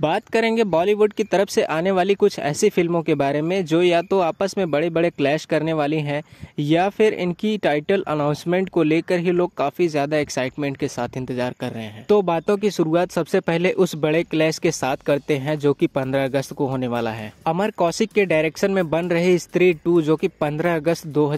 बात करेंगे बॉलीवुड की तरफ से आने वाली कुछ ऐसी फिल्मों के बारे में जो या तो आपस में बड़े बड़े क्लैश करने वाली हैं या फिर इनकी टाइटल अनाउंसमेंट को लेकर ही लोग काफ़ी ज़्यादा एक्साइटमेंट के साथ इंतजार कर रहे हैं तो बातों की शुरुआत सबसे पहले उस बड़े क्लैश के साथ करते हैं जो कि पंद्रह अगस्त को होने वाला है अमर कौशिक के डायरेक्शन में बन रही स्त्री टू जो की पंद्रह अगस्त दो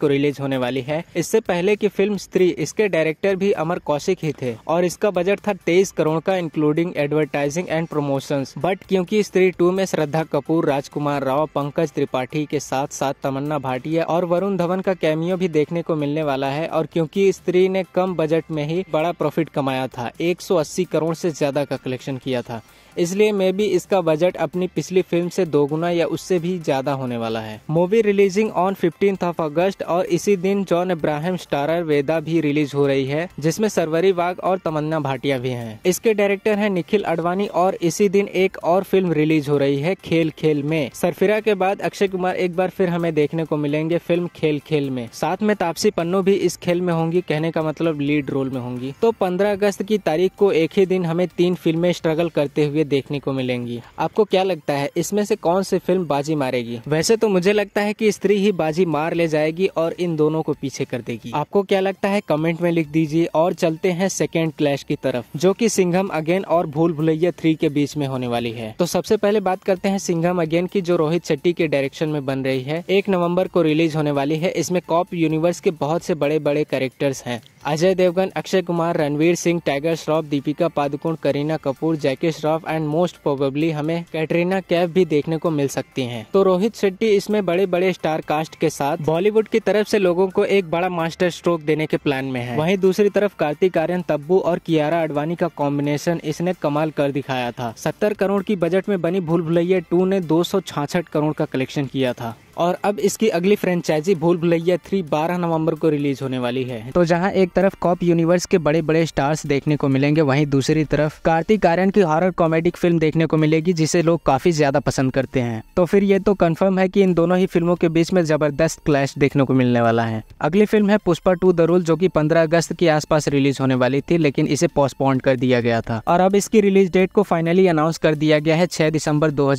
को रिलीज होने वाली है इससे पहले की फिल्म स्त्री इसके डायरेक्टर भी अमर कौशिक ही थे और इसका बजट था तेईस करोड़ का including advertising marketing and promotions but क्योंकि स्त्री टू में श्रद्धा कपूर राजकुमार राव पंकज त्रिपाठी के साथ साथ तमन्ना भाटिया और वरुण धवन का कैमियो भी देखने को मिलने वाला है और क्योंकि स्त्री ने कम बजट में ही बड़ा प्रॉफिट कमाया था 180 करोड़ से ज्यादा का कलेक्शन किया था इसलिए मे भी इसका बजट अपनी पिछली फिल्म से दोगुना या उससे भी ज्यादा होने वाला है movie releasing on fifteen of August और इसी दिन जॉन इब्राहिम स्टारर वेदा भी रिलीज हो रही है जिसमें सरवरी वाघ और तमन्ना भाटिया भी हैं इसके डायरेक्टर हैं निखिल अडवाणी और इसी दिन एक और फिल्म रिलीज हो रही है खेल खेल में सरफिरा के बाद अक्षय कुमार एक बार फिर हमें देखने को मिलेंगे फिल्म खेल खेल में साथ में तापसी पन्नू भी इस खेल में होंगी कहने का मतलब लीड रोल में होंगी तो पंद्रह अगस्त की तारीख को एक ही दिन हमें तीन फिल्में स्ट्रगल करते हुए लिए देखने को मिलेंगी आपको क्या लगता है इसमें से कौन सी फिल्म बाजी मारेगी वैसे तो मुझे लगता है कि स्त्री ही बाजी मार ले जाएगी और इन दोनों को पीछे कर देगी आपको क्या लगता है कमेंट में लिख दीजिए और चलते हैं सेकेंड क्लैश की तरफ जो की सिंघम अगेन और भूल भुलैया थ्री के बीच में होने वाली है तो सबसे पहले बात करते हैं सिंघम अगेन की जो रोहित शेट्टी के डायरेक्शन में बन रही है एक नवम्बर को रिलीज होने वाली है इसमें कॉप यूनिवर्स के बहुत से बड़े बड़े कैरेक्टर्स हैं Ajay Devgn Akshay Kumar Ranveer Singh Tiger Shroff Deepika Padukone Kareena Kapoor Jackie Shroff and most probably हमें कैटरीना कैफ भी देखने को मिल सकती हैं तो रोहित शेट्टी इसमें बड़े बड़े स्टार कास्ट के साथ बॉलीवुड की तरफ से लोगों को एक बड़ा मास्टर स्ट्रोक देने के प्लान में है वहीं दूसरी तरफ कार्तिक आर्यन तब्बू और कियारा अडवाणी का कॉम्बिनेशन इसने कमाल कर दिखाया था सत्तर करोड़ की बजट में बनी भूल भुलैया टू ने दो करोड़ का कलेक्शन किया था और अब इसकी अगली फ्रेंचाइजी भूल भुलैया थ्री बारह नवंबर को रिलीज होने वाली है तो जहां एक तरफ कॉप यूनिवर्स के बड़े बड़े स्टार्स देखने को मिलेंगे वहीं दूसरी तरफ कार्तिक आर्यन की हॉरर कॉमेडिक फिल्म देखने को मिलेगी जिसे लोग काफी ज्यादा पसंद करते हैं तो फिर ये तो कन्फर्म है की इन दोनों ही फिल्मों के बीच में जबरदस्त क्लैश देखने को मिलने वाला है अगली फिल्म है पुष्पा टू द रूल जो की पंद्रह अगस्त के आसपास रिलीज होने वाली थी लेकिन इसे पोस्टपोन कर दिया गया था और अब इसकी रिलीज डेट को फाइनली अनाउंस कर दिया गया है छह दिसंबर दो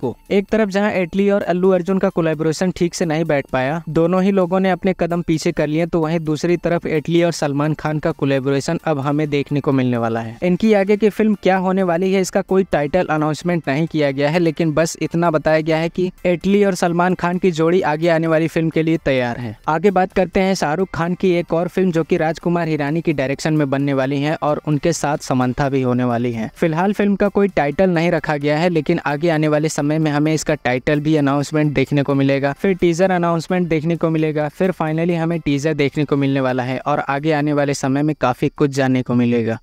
को एक तरफ जहाँ एटली और अल्लू अर्जुन का कोलेबोरेशन ठीक से नहीं बैठ पाया दोनों ही लोगों ने अपने कदम पीछे कर लिए तो वहीं दूसरी तरफ एटली और सलमान खान का कोलेबोरेशन अब हमें देखने को मिलने वाला है इनकी आगे की फिल्म क्या होने वाली है इसका कोई टाइटल अनाउंसमेंट नहीं किया गया है लेकिन बस इतना बताया गया है की एटली और सलमान खान की जोड़ी आगे आने वाली फिल्म के लिए तैयार है आगे बात करते हैं शाहरुख खान की एक और फिल्म जो की राजकुमार हिरानी की डायरेक्शन में बनने वाली है और उनके साथ समंथा भी होने वाली है फिलहाल फिल्म का कोई टाइटल नहीं रखा गया है लेकिन आगे आने वाले समय में हमें इसका टाइटल भी अनाउंसमेंट देखने को मिलेगा फिर टीजर अनाउंसमेंट देखने को मिलेगा फिर फाइनली हमें टीजर देखने को मिलने वाला है और आगे आने वाले समय में काफी कुछ जानने को मिलेगा